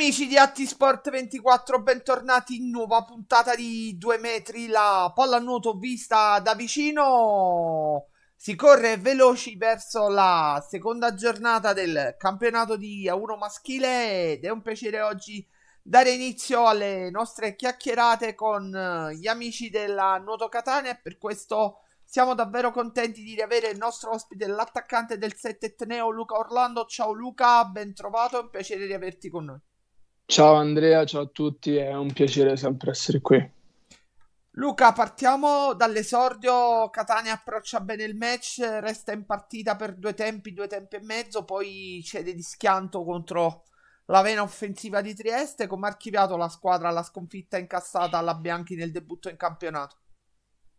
amici di Atti Sport 24, bentornati in nuova puntata di 2 metri, la palla a nuoto vista da vicino. Si corre veloci verso la seconda giornata del campionato di A1 maschile ed è un piacere oggi dare inizio alle nostre chiacchierate con eh, gli amici della Nuoto Catania e per questo siamo davvero contenti di riavere il nostro ospite, l'attaccante del 7 Etneo, Luca Orlando. Ciao Luca, ben trovato, è un piacere riaverti con noi. Ciao Andrea, ciao a tutti, è un piacere sempre essere qui. Luca, partiamo dall'esordio. Catania approccia bene il match, resta in partita per due tempi, due tempi e mezzo, poi cede di schianto contro la vena offensiva di Trieste. Come ha archiviato la squadra alla sconfitta incassata alla Bianchi nel debutto in campionato?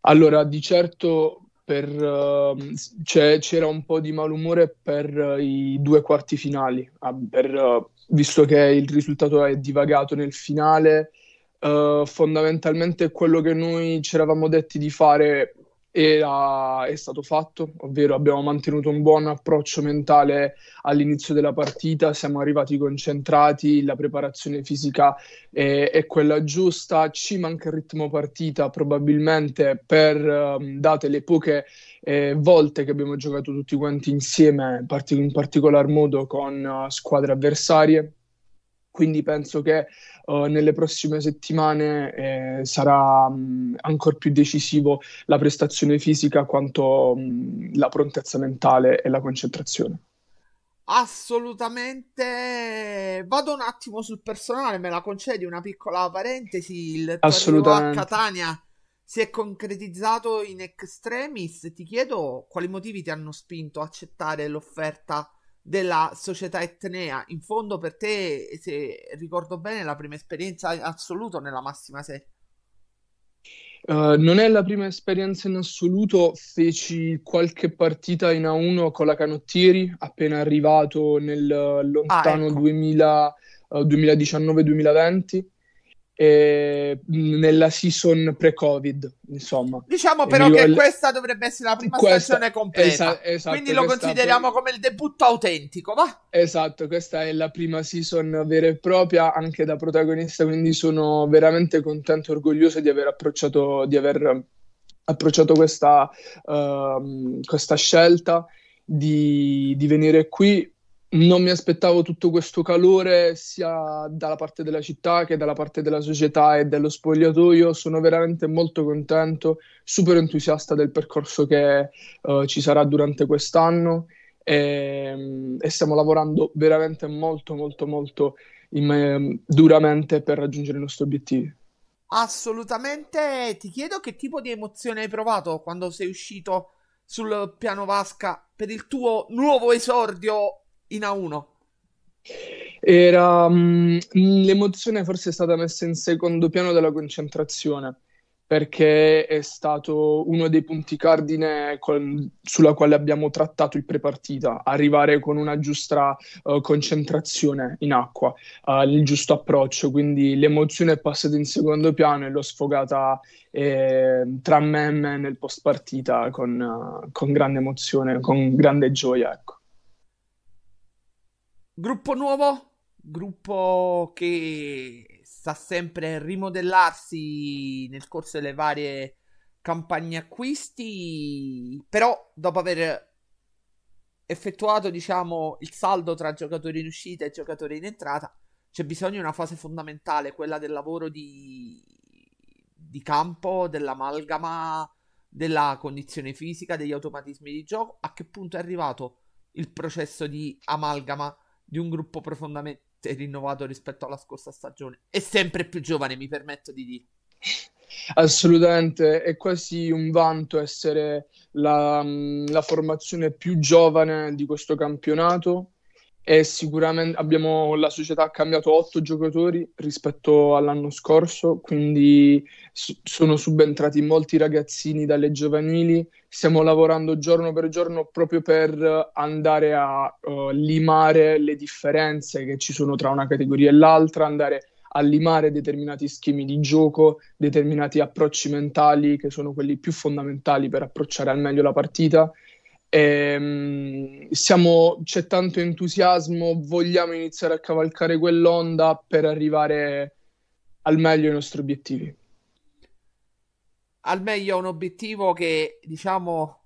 Allora, di certo per, uh, c'era un po' di malumore per eh, i due quarti finali, ah, per, eh, visto che il risultato è divagato nel finale. Uh, fondamentalmente quello che noi ci eravamo detti di fare era, ah, è stato fatto, ovvero abbiamo mantenuto un buon approccio mentale all'inizio della partita, siamo arrivati concentrati, la preparazione fisica è, è quella giusta, ci manca il ritmo partita probabilmente per ehm, date le poche eh, volte che abbiamo giocato tutti quanti insieme, in particolar modo con eh, squadre avversarie, quindi penso che uh, nelle prossime settimane eh, sarà mh, mm, ancora più decisivo la prestazione fisica quanto mh, mm, la prontezza mentale e la concentrazione. Assolutamente. Vado un attimo sul personale, me la concedi una piccola parentesi. Il torneo a Catania si è concretizzato in extremis. Ti chiedo quali motivi ti hanno spinto a accettare l'offerta della società etnea. In fondo per te, se ricordo bene, la prima esperienza in assoluto nella massima 6. Uh, eh, non è la prima esperienza in assoluto, feci qualche partita in A1 con la Canottieri appena arrivato nel lontano ah, ecco. 2000, uh, 2019-2020 eh, nella season pre-covid insomma diciamo però che il... questa dovrebbe essere la prima questa, stagione completa esa- esatto, quindi lo consideriamo poi... come il debutto autentico va? esatto questa è la prima season vera e propria anche da protagonista quindi sono veramente contento e orgoglioso di aver approcciato di aver approcciato questa, uh, questa scelta di, di venire qui non mi aspettavo tutto questo calore sia dalla parte della città che dalla parte della società e dello spogliatoio. Sono veramente molto contento, super entusiasta del percorso che uh, ci sarà durante quest'anno e, ehm, e, stiamo lavorando veramente molto, molto, molto in, duramente per raggiungere i nostri obiettivi. Assolutamente, ti chiedo che tipo di emozione hai provato quando sei uscito sul piano Vasca per il tuo nuovo esordio in A1? Era mh, mm, l'emozione forse è stata messa in secondo piano dalla concentrazione perché è stato uno dei punti cardine con, sulla quale abbiamo trattato il prepartita, arrivare con una giusta uh, concentrazione in acqua, uh, il giusto approccio, quindi l'emozione è passata in secondo piano e l'ho sfogata eh, tra me e me nel post partita con, uh, con grande emozione, con grande gioia. Ecco. Gruppo nuovo, gruppo che sta sempre rimodellarsi nel corso delle varie campagne acquisti, però dopo aver effettuato diciamo il saldo tra giocatori in uscita e giocatori in entrata, c'è bisogno di una fase fondamentale, quella del lavoro di, di campo, dell'amalgama, della condizione fisica, degli automatismi di gioco, a che punto è arrivato il processo di amalgama di un gruppo profondamente rinnovato rispetto alla scorsa stagione e sempre più giovane, mi permetto di dire. Assolutamente, è quasi un vanto essere la, mm, la formazione più giovane di questo campionato e sicuramente abbiamo, la società ha cambiato otto giocatori rispetto all'anno scorso, quindi su, sono subentrati molti ragazzini dalle giovanili, stiamo lavorando giorno per giorno proprio per andare a uh, limare le differenze che ci sono tra una categoria e l'altra, andare a limare determinati schemi di gioco, determinati approcci mentali che sono quelli più fondamentali per approcciare al meglio la partita e, ehm, siamo, c'è tanto entusiasmo, vogliamo iniziare a cavalcare quell'onda per arrivare al meglio ai nostri obiettivi. Al meglio un obiettivo che diciamo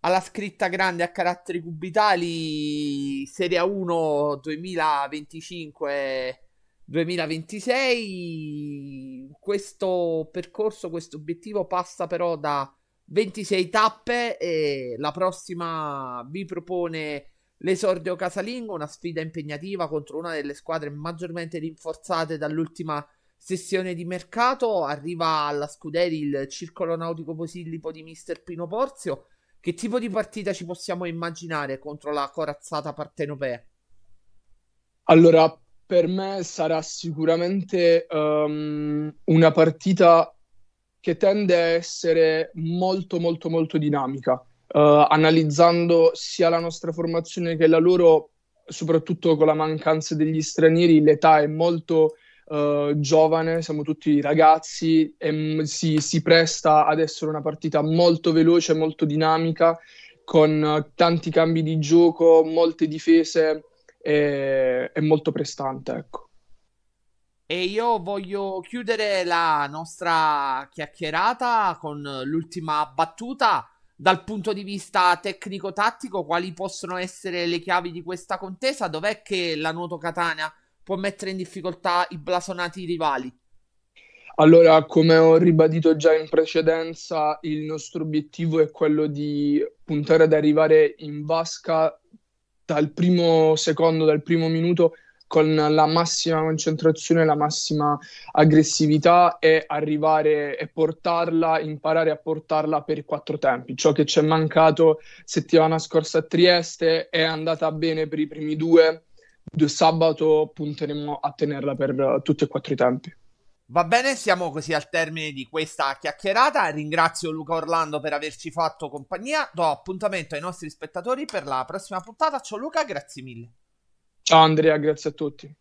alla scritta grande a caratteri cubitali Serie 1 2025 2026 questo percorso questo obiettivo passa però da 26 tappe e la prossima vi propone l'esordio casalingo, una sfida impegnativa contro una delle squadre maggiormente rinforzate dall'ultima sessione di mercato. Arriva alla Scuderi il circolo nautico posillipo di mister Pino Porzio. Che tipo di partita ci possiamo immaginare contro la corazzata partenopea? Allora, per me sarà sicuramente um, una partita che tende a essere molto molto molto dinamica, uh, analizzando sia la nostra formazione che la loro, soprattutto con la mancanza degli stranieri, l'età è molto uh, giovane, siamo tutti ragazzi, e, si, si presta ad essere una partita molto veloce, molto dinamica, con tanti cambi di gioco, molte difese e, e molto prestante. Ecco. E io voglio chiudere la nostra chiacchierata con l'ultima battuta. Dal punto di vista tecnico-tattico, quali possono essere le chiavi di questa contesa? Dov'è che la Nuoto Catania può mettere in difficoltà i blasonati rivali? Allora, come ho ribadito già in precedenza, il nostro obiettivo è quello di puntare ad arrivare in vasca dal primo secondo, dal primo minuto con la massima concentrazione, la massima aggressività e arrivare e portarla, imparare a portarla per i quattro tempi. Ciò che ci è mancato settimana scorsa a Trieste è andata bene per i primi due, sabato punteremo a tenerla per tutti e quattro i tempi. Va bene, siamo così al termine di questa chiacchierata. Ringrazio Luca Orlando per averci fatto compagnia. Do appuntamento ai nostri spettatori per la prossima puntata. Ciao Luca, grazie mille. Ciao Andrea, grazie a tutti.